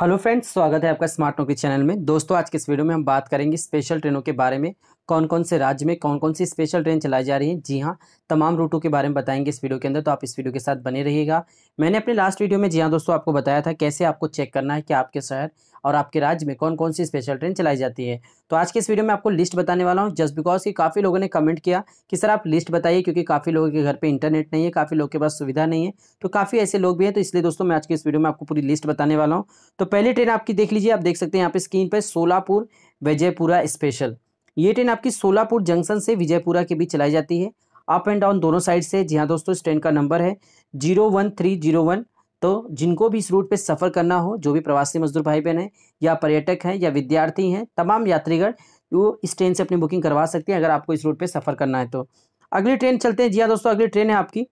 hello friends स्वागत है आपका स्मार्ट के चैनल में दोस्तों आज के इस वीडियो में हम बात करेंगे स्पेशल ट्रेनों के बारे में कौन कौन से राज्य में कौन कौन सी स्पेशल ट्रेन चलाई जा रही है जी हाँ तमाम रूटों के बारे में बताएंगे इस वीडियो के अंदर तो आप इस वीडियो के साथ बने रहिएगा मैंने अपने लास्ट वीडियो में जी हाँ दोस्तों आपको बताया था कैसे आपको चेक करना है कि आपके शहर और आपके राज्य में कौन कौन सी स्पेशल ट्रेन चलाई जाती है तो आज के इस वीडियो में आपको लिस्ट बताने वाला हूँ जस्ट बिकॉज कि काफ़ी लोगों ने कमेंट किया कि सर आप लिस्ट बताइए क्योंकि काफ़ी लोगों के घर पे इंटरनेट नहीं है काफ़ी लोगों के पास सुविधा नहीं है तो काफ़ी ऐसे लोग भी हैं तो इसलिए दोस्तों मैं आज के इस वीडियो में आपको पूरी लिस्ट बताने वाला हूँ तो पहली ट्रेन आपकी देख लीजिए आप देख सकते हैं यहाँ पे स्क्रीन पर सोलापुर विजयपुरा स्पेशल ये ट्रेन आपकी सोलापुर जंक्शन से विजयपुरा के बीच चलाई जाती है अप एंड डाउन दोनों साइड से जी हाँ दोस्तों इस ट्रेन का नंबर है zero one three zero one तो जिनको भी इस रूट पे सफ़र करना हो जो भी प्रवासी मजदूर भाई बहन हैं या पर्यटक हैं या विद्यार्थी हैं तमाम यात्रीगण वो इस ट्रेन से अपनी बुकिंग करवा सकते हैं अगर आपको इस रूट पे सफ़र करना है तो अगली ट्रेन चलते हैं जी हाँ दोस्तों अगली ट्रेन है आपकी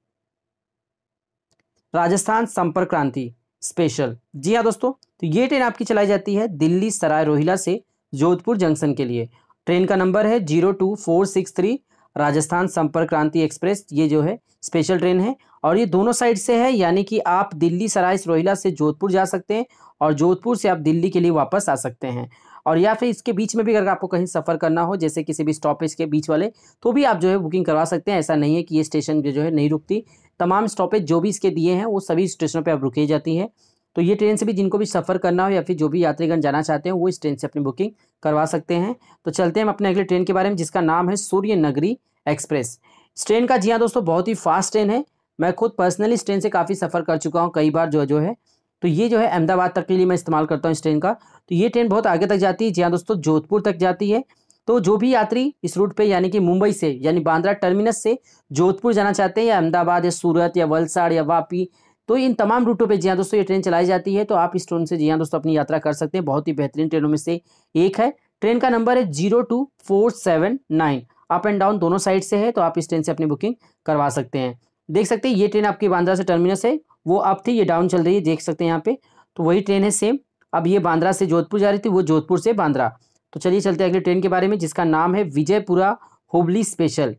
राजस्थान संपर्क क्रांति स्पेशल जी हाँ दोस्तों तो ये ट्रेन आपकी चलाई जाती है दिल्ली सराय रोहिला से जोधपुर जंक्शन के लिए ट्रेन तो का नंबर है zero two four six three Rajasthan Sampark Kranti express ये जो है स्पेशल ट्रेन है और ये दोनों साइड से है यानी कि आप दिल्ली सराय रोहिला से जोधपुर जा सकते हैं और जोधपुर से आप दिल्ली के लिए वापस आ सकते हैं और या फिर इसके बीच में भी अगर आपको कहीं सफ़र करना हो जैसे किसी भी स्टॉपेज के बीच वाले तो भी आप जो है बुकिंग करवा सकते हैं ऐसा नहीं है कि ये स्टेशन जो है नहीं रुकती तमाम स्टॉपेज जो भी इसके दिए हैं वो सभी स्टेशनों पर अब रुकी जाती है तो ये ट्रेन से भी जिनको भी सफ़र करना हो या फिर जो भी यात्रीगण जाना चाहते हैं वो इस ट्रेन से अपनी बुकिंग करवा सकते हैं तो चलते हैं हम अपने अगले ट्रेन के बारे में जिसका नाम है सूर्य नगरी एक्सप्रेस इस ट्रेन का जी हाँ दोस्तों बहुत ही फास्ट ट्रेन है मैं खुद पर्सनली इस ट्रेन से काफ़ी सफ़र कर चुका हूँ कई बार जो जो है तो ये जो है अहमदाबाद तक के लिए मैं इस्तेमाल करता हूँ इस ट्रेन का तो ये ट्रेन बहुत आगे तक जाती है जी हाँ दोस्तों जोधपुर तक जाती है तो जो भी यात्री इस रूट पे यानी कि मुंबई से यानी बांद्रा टर्मिनस से जोधपुर जाना चाहते हैं या अहमदाबाद या सूरत या वलसाड़ या वापी तो इन तमाम रूटों पे जी हाँ दोस्तों ये ट्रेन चलाई जाती है तो आप इस ट्रेन से जी हाँ दोस्तों अपनी यात्रा कर सकते हैं बहुत ही बेहतरीन ट्रेनों में से एक है ट्रेन का नंबर है zero two four seven nine up and down दोनों साइड से है तो आप इस ट्रेन से अपनी बुकिंग करवा सकते हैं देख सकते हैं ये ट्रेन आपकी बांद्रा से टर्मिनस है वो अप थी ये डाउन चल रही है देख सकते हैं यहाँ पे तो वही ट्रेन है सेम अब ये बांद्रा से जोधपुर जा रही थी वो जोधपुर से बांद्रा तो चलिए चलते हैं अगले ट्रेन के बारे में जिसका नाम है विजयपुरा हुबली स्पेशल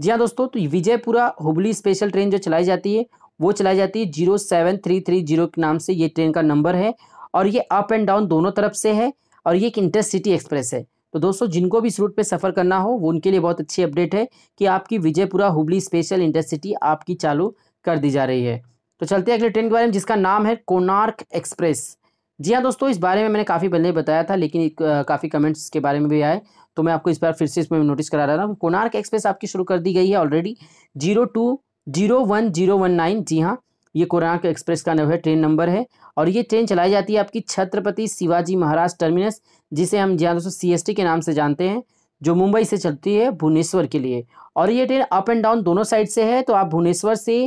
जी हाँ दोस्तों तो विजयपुरा हुबली स्पेशल ट्रेन जो चलाई जाती है वो चलाई जाती है zero seven three three zero के नाम से ये ट्रेन का नंबर है और ये अप एंड डाउन दोनों तरफ से है और ये एक इंटरसिटी एक्सप्रेस है तो दोस्तों जिनको भी इस रूट पे सफ़र करना हो वो उनके लिए बहुत अच्छी अपडेट है कि आपकी विजयपुरा हुबली स्पेशल इंटरसिटी आपकी चालू कर दी जा रही है तो चलते हैं अगले ट्रेन के बारे में जिसका नाम है कोनार्क एक्सप्रेस जी हाँ दोस्तों इस बारे में मैंने काफ़ी पहले बताया था लेकिन काफ़ी कमेंट्स के बारे में भी आए तो मैं आपको इस बार फिर से इसमें नोटिस करा रहा हूँ कोनार्क एक्सप्रेस आपकी शुरू कर दी गई है already zero two zero one zero one nine जी हाँ ये कोणार्क एक्सप्रेस का नव है ट्रेन नंबर है और ये ट्रेन चलाई जाती है आपकी छत्रपति शिवाजी महाराज टर्मिनस जिसे हम ज्यादा दोस्तों सी के नाम से जानते हैं जो मुंबई से चलती है भुवनेश्वर के लिए और ये ट्रेन अप एंड डाउन दोनों साइड से है तो आप भुवनेश्वर से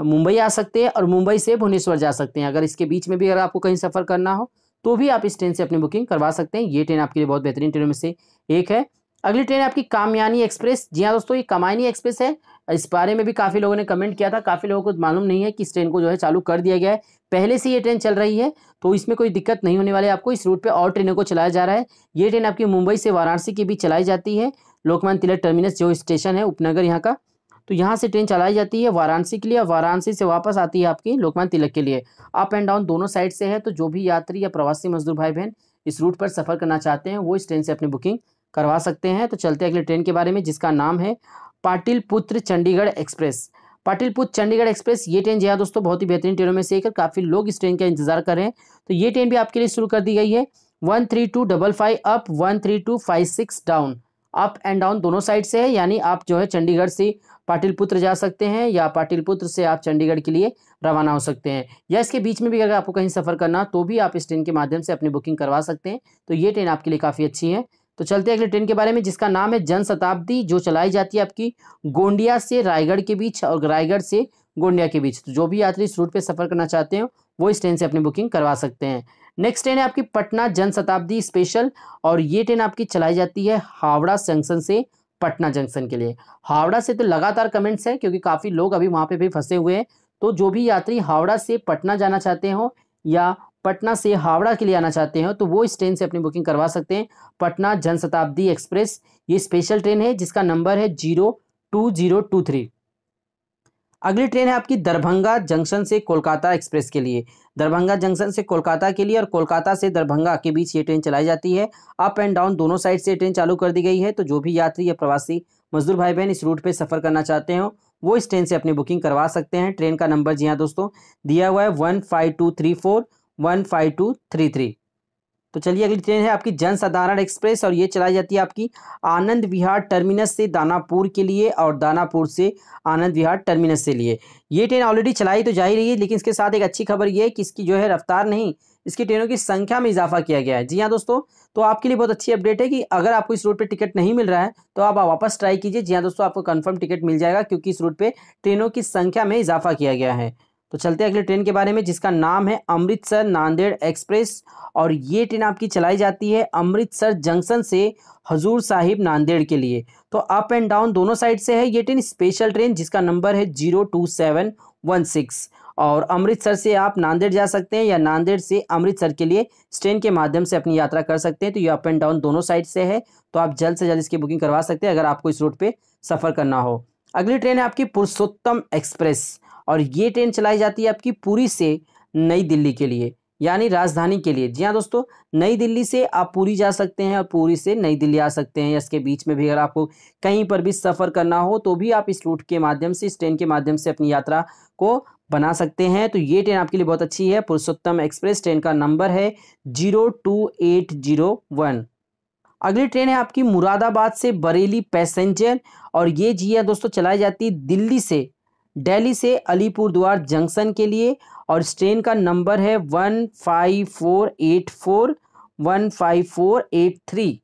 मुंबई आ सकते हैं और मुंबई से भुवनेश्वर जा सकते हैं अगर इसके बीच में भी अगर आपको कहीं सफ़र करना हो तो भी आप इस ट्रेन से अपनी बुकिंग करवा सकते हैं ये ट्रेन आपके लिए बहुत बेहतरीन ट्रेनों में से एक है अगली ट्रेन आपकी कामयानी एक्सप्रेस जी हाँ दोस्तों ये कामायनी एक्सप्रेस है इस बारे में भी काफ़ी लोगों ने कमेंट किया था काफ़ी लोगों को मालूम नहीं है कि इस ट्रेन को जो है चालू कर दिया गया है पहले से ये ट्रेन चल रही है तो इसमें कोई दिक्कत नहीं होने वाली आपको इस रूट पर और ट्रेनों को चलाया जा रहा है ये ट्रेन आपकी मुंबई से वाराणसी के बीच चलाई जाती है लोकमान तिलक टर्मिनस जो स्टेशन है उपनगर यहाँ का तो यहाँ से ट्रेन चलाई जाती है वाराणसी के लिए वाराणसी से वापस आती है आपकी लोकमान तिलक के लिए अप एंड डाउन दोनों साइड से है तो जो भी यात्री या प्रवासी मजदूर भाई बहन इस रूट पर सफ़र करना चाहते हैं वो इस ट्रेन से अपनी बुकिंग करवा सकते हैं तो चलते हैं अगले ट्रेन के बारे में जिसका नाम है Patil Pataliputra Chandigarh express Pataliputra Chandigarh express ये ट्रेन जी है हाँ दोस्तों बहुत ही बेहतरीन ट्रेनों में से एक है काफ़ी लोग इस ट्रेन का इंतजार कर रहे हैं तो ये ट्रेन भी आपके लिए शुरू कर दी गई है one three two double five up one three two five six down up and down दोनों साइड से है यानी आप जो है चंडीगढ़ से पाटिलपुत्र जा सकते हैं या पाटिलपुत्र से आप चंडीगढ़ के लिए रवाना हो सकते हैं या इसके बीच में भी अगर आपको कहीं सफ़र करना तो भी आप इस ट्रेन के माध्यम से अपनी बुकिंग करवा सकते हैं तो ये ट्रेन आपके लिए काफ़ी अच्छी है तो चलते हैं अगले ट्रेन के बारे में जिसका नाम है जन शताब्दी जो चलाई जाती है आपकी गोंडिया से रायगढ़ के बीच और रायगढ़ से गोंडिया के बीच तो जो भी यात्री इस रूट पर सफर करना चाहते हो वो इस ट्रेन से अपनी बुकिंग करवा सकते हैं नेक्स्ट ट्रेन है आपकी पटना जन शताब्दी स्पेशल और ये ट्रेन आपकी चलाई जाती है हावड़ा जंक्शन से पटना जंक्शन के लिए हावड़ा से तो लगातार कमेंट्स है क्योंकि काफ़ी लोग अभी वहाँ पे भी फंसे हुए हैं तो जो भी यात्री हावड़ा से पटना जाना चाहते हो या पटना से हावड़ा के लिए आना चाहते हो तो वो इस ट्रेन से अपनी बुकिंग करवा सकते हैं पटना जनशताब्दी एक्सप्रेस ये स्पेशल ट्रेन है जिसका नंबर है zero two zero two three अगली ट्रेन है आपकी दरभंगा जंक्शन से कोलकाता एक्सप्रेस के लिए दरभंगा जंक्शन से कोलकाता के लिए और कोलकाता से दरभंगा के बीच ये ट्रेन चलाई जाती है अप एंड डाउन दोनों साइड से ट्रेन चालू कर दी गई है तो जो भी यात्री या प्रवासी मजदूर भाई बहन इस रूट पर सफ़र करना चाहते हो वो इस ट्रेन से अपनी बुकिंग करवा सकते हैं ट्रेन का नंबर जी हाँ दोस्तों दिया हुआ है one five two three four one five two three three तो चलिए अगली ट्रेन है आपकी जन साधारण एक्सप्रेस और ये चलाई जाती है आपकी आनंद विहार टर्मिनस से दानापुर के लिए और दानापुर से आनंद विहार टर्मिनस से लिए ये ट्रेन ऑलरेडी चलाई तो जा ही रही है लेकिन इसके साथ एक अच्छी खबर ये है कि इसकी जो है रफ्तार नहीं इसकी ट्रेनों की संख्या में इजाफा किया गया है जी हाँ दोस्तों तो आपके लिए बहुत अच्छी अपडेट है कि अगर आपको इस रूट पर टिकट नहीं मिल रहा है तो आप वापस ट्राई कीजिए जी हाँ दोस्तों आपको कन्फर्म टिकट मिल जाएगा क्योंकि इस रूट पर ट्रेनों की संख्या में इजाफा किया गया है तो चलते हैं अगले ट्रेन के बारे में जिसका नाम है अमृतसर नांदेड़ एक्सप्रेस और ये ट्रेन आपकी चलाई जाती है अमृतसर जंक्शन से हजूर साहिब नांदेड़ के लिए तो अप एंड डाउन दोनों साइड से है ये ट्रेन स्पेशल ट्रेन जिसका नंबर है zero two seven one six और अमृतसर से आप नांदेड़ जा सकते हैं या नांदेड़ से अमृतसर के लिए ट्रेन के माध्यम से अपनी यात्रा कर सकते हैं तो ये अप एंड डाउन दोनों साइड से है तो आप जल्द से जल्द इसकी बुकिंग करवा सकते हैं अगर आपको इस रूट पर सफ़र करना हो अगली ट्रेन है आपकी पुरुषोत्तम एक्सप्रेस और ये ट्रेन चलाई जाती है आपकी पूरी से नई दिल्ली के लिए यानी राजधानी के लिए जी हाँ दोस्तों नई दिल्ली से आप पूरी जा सकते हैं और पूरी से नई दिल्ली आ सकते हैं इसके बीच में भी अगर आपको कहीं पर भी सफ़र करना हो तो भी आप इस रूट के माध्यम से इस ट्रेन के माध्यम से अपनी यात्रा को बना सकते हैं तो ये ट्रेन आपके लिए बहुत अच्छी है पुरुषोत्तम एक्सप्रेस ट्रेन का नंबर है zero two eight zero one अगली ट्रेन है आपकी मुरादाबाद से बरेली पैसेंजर और ये जी है हाँ दोस्तों चलाई जाती है दिल्ली से दिल्ली से अलीपुरद्वार जंक्शन के लिए और इस ट्रेन का नंबर है one five four eight four one five four eight three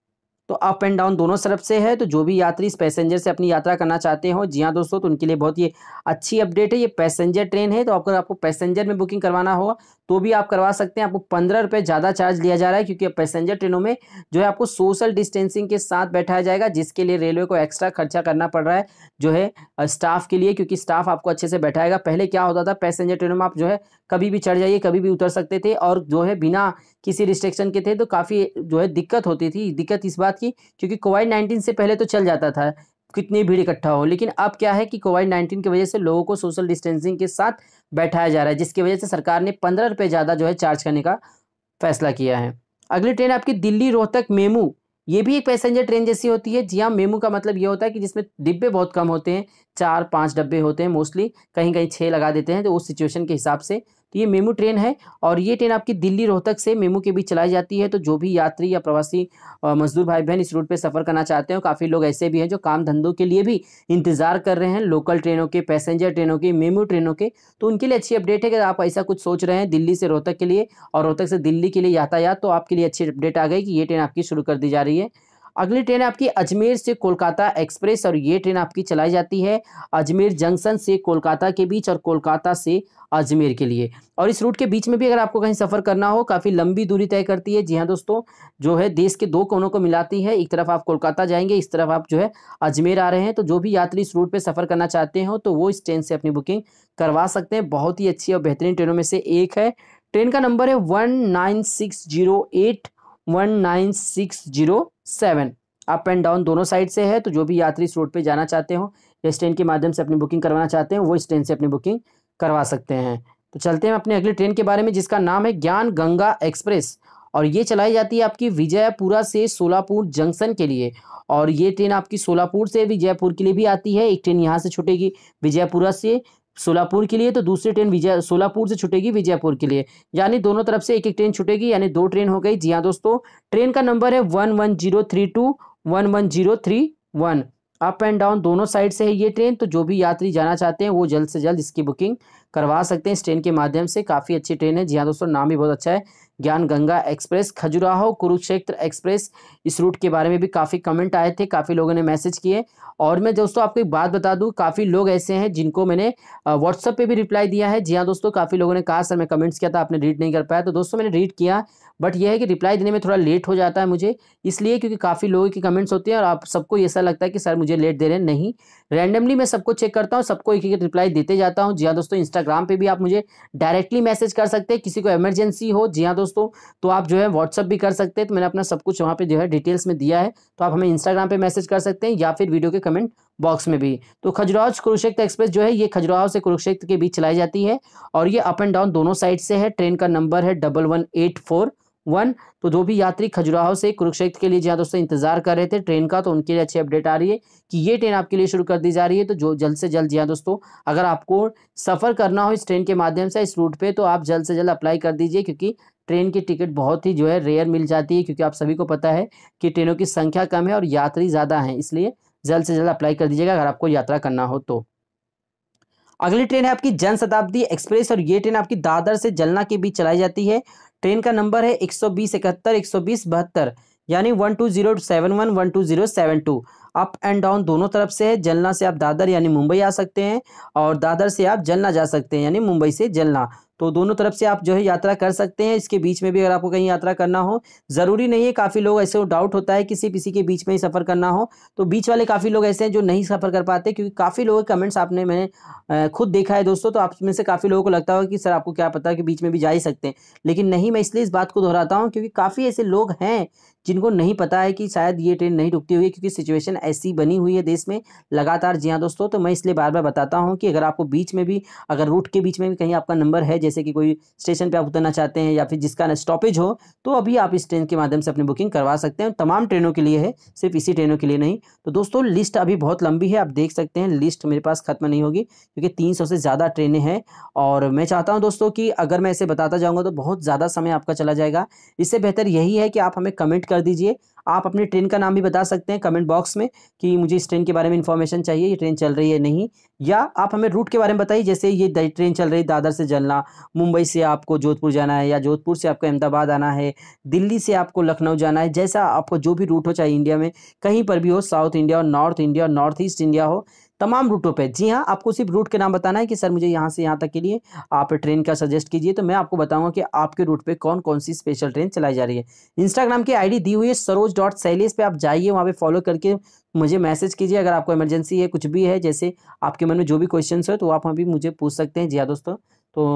तो अप एंड डाउन दोनों तरफ से है तो जो भी यात्री इस पैसेंजर से अपनी यात्रा करना चाहते हो जी हाँ दोस्तों तो उनके लिए बहुत ये अच्छी अपडेट है ये पैसेंजर ट्रेन है तो अगर आपको पैसेंजर में बुकिंग करवाना होगा तो भी आप करवा सकते हैं आपको पंद्रह रुपये ज़्यादा चार्ज लिया जा रहा है क्योंकि पैसेंजर ट्रेनों में जो है आपको सोशल डिस्टेंसिंग के साथ बैठाया जाएगा जिसके लिए रेलवे को एक्स्ट्रा खर्चा करना पड़ रहा है जो है स्टाफ के लिए क्योंकि स्टाफ आपको अच्छे से बैठाएगा पहले क्या होता था पैसेंजर ट्रेनों में आप जो है कभी भी चढ़ जाइए कभी भी उतर सकते थे और जो है बिना किसी रिस्ट्रिक्शन के थे तो काफ़ी जो है दिक्कत होती थी दिक्कत इस बात की क्योंकि कोविड नाइन्टीन से पहले तो चल जाता था कितनी भीड़ इकट्ठा हो लेकिन अब क्या है कि कोविड नाइन्टीन की वजह से लोगों को सोशल डिस्टेंसिंग के साथ बैठाया जा रहा है जिसकी वजह से सरकार ने पंद्रह रुपये ज़्यादा जो है चार्ज करने का फैसला किया है अगली ट्रेन आपकी दिल्ली रोहतक मेमू ये भी एक पैसेंजर ट्रेन जैसी होती है जी हाँ मेमू का मतलब ये होता है कि जिसमें डिब्बे बहुत कम होते हैं चार पाँच डब्बे होते हैं मोस्टली कहीं कहीं छः लगा देते हैं तो उस सिचुएशन के हिसाब से तो ये मेमू ट्रेन है और ये ट्रेन आपकी दिल्ली रोहतक से मेमू के बीच चलाई जाती है तो जो भी यात्री या प्रवासी मजदूर भाई बहन इस रूट पर सफ़र करना चाहते हैं काफ़ी लोग ऐसे भी हैं जो काम धंधों के लिए भी इंतज़ार कर रहे हैं लोकल ट्रेनों के पैसेंजर ट्रेनों के मेमू ट्रेनों के तो उनके लिए अच्छी अपडेट है कि आप ऐसा कुछ सोच रहे हैं दिल्ली से रोहतक के लिए और रोहतक से दिल्ली के लिए यातायात तो आपके लिए अच्छी अपडेट आ गई कि ये ट्रेन आपकी शुरू कर दी जा रही है अगली ट्रेन आपकी अजमेर से कोलकाता एक्सप्रेस और ये ट्रेन आपकी चलाई जाती है अजमेर जंक्शन से कोलकाता के बीच और कोलकाता से अजमेर के लिए और इस रूट के बीच में भी अगर आपको कहीं सफ़र करना हो काफ़ी लंबी दूरी तय करती है जी हाँ दोस्तों जो है देश के दो कोनों को मिलाती है एक तरफ आप कोलकाता जाएंगे इस तरफ आप जो है अजमेर आ रहे हैं तो जो भी यात्री इस रूट पर सफ़र करना चाहते हो तो वो इस ट्रेन से अपनी बुकिंग करवा सकते हैं बहुत ही अच्छी और बेहतरीन ट्रेनों में से एक है ट्रेन का नंबर है one nine six zero eight one nine six zero seven up and down दोनों साइड से है तो जो भी यात्री इस रोड पर जाना चाहते हो या ट्रेन के माध्यम से अपनी बुकिंग करवाना चाहते हैं वो इस ट्रेन से अपनी बुकिंग करवा सकते हैं तो चलते हैं अपने अगले ट्रेन के बारे में जिसका नाम है ज्ञान गंगा एक्सप्रेस और ये चलाई जाती है आपकी विजयपुरा से सोलापुर जंक्शन के लिए और ये ट्रेन आपकी सोलापुर से विजयपुर के लिए भी आती है एक ट्रेन यहाँ से छुटेगी विजयपुरा से सोलापुर के लिए तो दूसरी ट्रेन विजय सोलापुर से छुटेगी विजयपुर के लिए यानी दोनों तरफ से एक एक ट्रेन छुटेगी यानी दो ट्रेन हो गई जी हाँ दोस्तों ट्रेन का नंबर है one one zero three two one one zero three one up and down दोनों साइड से है ये ट्रेन तो जो भी यात्री जाना चाहते हैं वो जल्द से जल्द इसकी बुकिंग करवा सकते हैं इस ट्रेन के माध्यम से काफ़ी अच्छी ट्रेन है जी हाँ दोस्तों नाम भी बहुत अच्छा है ज्ञान गंगा एक्सप्रेस खजुराहो कुरुक्षेत्र एक्सप्रेस इस रूट के बारे में भी काफ़ी कमेंट आए थे काफ़ी लोगों ने मैसेज किए और मैं दोस्तों आपको एक बात बता दूं काफ़ी लोग ऐसे हैं जिनको मैंने व्हाट्सअप पे भी रिप्लाई दिया है जी हाँ दोस्तों काफ़ी लोगों ने कहा सर मैं कमेंट्स किया था आपने रीड नहीं कर पाया तो दोस्तों मैंने रीड किया बट यह है कि रिप्लाई देने में थोड़ा लेट हो जाता है मुझे इसलिए क्योंकि काफ़ी लोगों के कमेंट्स होते हैं और आप सबको ऐसा लगता है कि सर मुझे लेट दे रहे हैं नहीं रैंडमली मैं सबको चेक करता हूँ सबको एक एक रिप्लाई देते जाता हूँ जी हाँ दोस्तों इंस्टाग्राम पर भी आप मुझे डायरेक्टली मैसेज कर सकते हैं किसी को एमरजेंसी हो जी हाँ दोस्तों दोस्तों तो आप जो है व्हाट्सअप भी कर सकते हैं तो मैंने अपना सब कुछ वहाँ पे जो है डिटेल्स में दिया है तो आप हमें इंस्टाग्राम पे मैसेज कर सकते हैं या फिर वीडियो के कमेंट बॉक्स में भी तो खजुराज कुरुक्षेत्र एक्सप्रेस जो है ये खजुराव से कुरुक्षेत्र के बीच चलाई जाती है और ये अप एंड डाउन दोनों साइड से है ट्रेन का नंबर है डबल वन तो जो भी यात्री खजुराहो से कुरुक्षेत्र के लिए जहाँ दोस्तों इंतजार कर रहे थे ट्रेन का तो उनके लिए अच्छी अपडेट आ रही है कि ये ट्रेन आपके लिए शुरू कर दी जा रही है तो जो जल्द से जल्द जहाँ दोस्तों अगर आपको सफ़र करना हो इस ट्रेन के माध्यम से इस रूट पे तो आप जल्द से जल्द अप्लाई कर दीजिए क्योंकि ट्रेन की टिकट बहुत ही जो है रेयर मिल जाती है क्योंकि आप सभी को पता है कि ट्रेनों की संख्या कम है और यात्री ज़्यादा हैं इसलिए जल्द से जल्द अप्लाई कर दीजिएगा अगर आपको यात्रा करना हो तो अगली ट्रेन है आपकी जनशताब्दी एक्सप्रेस और ये ट्रेन आपकी दादर से जलना के बीच चलाई जाती है ट्रेन का नंबर है एक सौ बीस इकहत्तर एक सौ बीस बहत्तर यानी one two zero seven one one two zero seven two up and down दोनों तरफ से है जलना से आप दादर यानी मुंबई आ सकते हैं और दादर से आप जलना जा सकते हैं यानी मुंबई से जलना तो दोनों तरफ से आप जो है यात्रा कर सकते हैं इसके बीच में भी अगर आपको कहीं यात्रा करना हो ज़रूरी नहीं है काफ़ी लोग ऐसे डाउट होता है कि सिर्फ इसी के बीच में ही सफ़र करना हो तो बीच वाले काफ़ी लोग ऐसे हैं जो नहीं सफ़र कर पाते क्योंकि काफ़ी लोगों के कमेंट्स आपने मैंने खुद देखा है दोस्तों तो आप में से काफ़ी लोगों को लगता होगा कि सर आपको क्या पता कि बीच में भी जा ही सकते हैं लेकिन नहीं मैं इसलिए इस बात को दोहराता हूँ क्योंकि काफ़ी ऐसे लोग हैं जिनको नहीं पता है कि शायद ये ट्रेन नहीं रुकती हुई क्योंकि सिचुएशन ऐसी बनी हुई है देश में लगातार जी हाँ दोस्तों तो मैं इसलिए बार बार बताता हूँ कि अगर आपको बीच में भी अगर रूट के बीच में भी कहीं आपका नंबर है जैसे कि कोई स्टेशन पर आप उतरना चाहते हैं या फिर जिसका स्टॉपेज हो तो अभी आप इस ट्रेन के माध्यम से अपनी बुकिंग करवा सकते हैं तमाम ट्रेनों के लिए है सिर्फ इसी ट्रेनों के लिए नहीं तो दोस्तों लिस्ट अभी बहुत लंबी है आप देख सकते हैं लिस्ट मेरे पास ख़त्म नहीं होगी क्योंकि तीन से ज़्यादा ट्रेनें हैं और मैं चाहता हूँ दोस्तों कि अगर मैं ऐसे बताता जाऊँगा तो बहुत ज़्यादा समय आपका चला जाएगा इससे बेहतर यही है कि आप हमें कमेंट कर दीजिए आप अपने ट्रेन का नाम भी बता सकते हैं कमेंट बॉक्स में कि मुझे इस ट्रेन के बारे में इन्फॉर्मेशन चाहिए ये ट्रेन चल रही है नहीं या आप हमें रूट के बारे में बताइए जैसे ये ट्रेन चल रही है दादर से जलना मुंबई से आपको जोधपुर जाना है या जोधपुर से आपको अहमदाबाद आना है दिल्ली से आपको लखनऊ जाना है जैसा आपको जो भी रूट हो चाहे इंडिया में कहीं पर भी हो साउथ इंडिया और नॉर्थ इंडिया और नॉर्थ ईस्ट इंडिया हो तमाम रूटों पे जी हाँ आपको सिर्फ रूट के नाम बताना है कि सर मुझे यहाँ से यहाँ तक के लिए आप ट्रेन का सजेस्ट कीजिए तो मैं आपको बताऊंगा कि आपके रूट पे कौन कौन सी स्पेशल ट्रेन चलाई जा रही है इंस्टाग्राम की आईडी दी हुई है सरोज डॉट सैलिस पे आप जाइए वहाँ पे फॉलो करके मुझे मैसेज कीजिए अगर आपको इमरजेंसी है कुछ भी है जैसे आपके मन में जो भी क्वेश्चन है तो आप अभी मुझे पूछ सकते हैं जी हाँ दोस्तों तो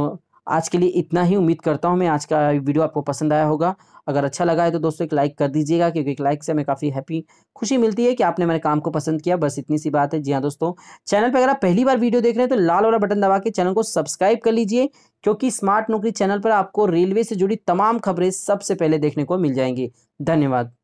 आज के लिए इतना ही उम्मीद करता हूँ मैं आज का वीडियो आपको पसंद आया होगा अगर अच्छा लगा है तो दोस्तों एक लाइक कर दीजिएगा क्योंकि एक लाइक से हमें काफ़ी हैप्पी खुशी मिलती है कि आपने मेरे काम को पसंद किया बस इतनी सी बात है जी हाँ दोस्तों चैनल पर अगर आप पहली बार वीडियो देख रहे हैं तो लाल वाला बटन दबा के चैनल को सब्सक्राइब कर लीजिए क्योंकि स्मार्ट नौकरी चैनल पर आपको रेलवे से जुड़ी तमाम खबरें सबसे पहले देखने को मिल जाएंगी धन्यवाद